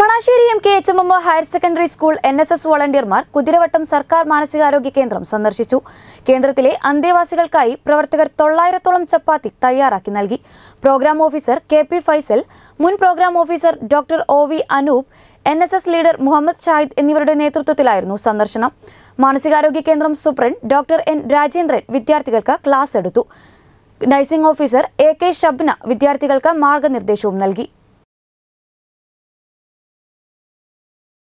Manassery M K H M M higher secondary school N S S വോളണ്ടിയർമാർ കുതിരവട്ടം സർക്കാർ മാനസികാരോഗ്യ കേന്ദ്രം സന്ദർശിച്ചു കേന്ദ്രത്തിലെ അന്തേവാസികൾക്കായി പ്രവർത്തകർ തൊള്ളായിരത്തോളം ചപ്പാത്തി തയ്യാറാക്കി നൽകി programme officer K P Faisal മുൻ programme officer doctor O V Anoop N S S leader Muhammad Shahid എന്നിവരുടെ നേതൃത്വത്തിലായിരുന്നു സന്ദർശനം മാനസികാരോഗ്യ കേന്ദ്രം സൂപ്രണ്ട് ഡോക്ടർ എൻ രാജേന്ദ്രൻ വിദ്യാർത്ഥികൾക്ക് ക്ലാസ് എടുത്തു nursing officer A K Shabna വിദ്യാർത്ഥികൾക്ക് മാർഗനിർദ്ദേശവും നൽകി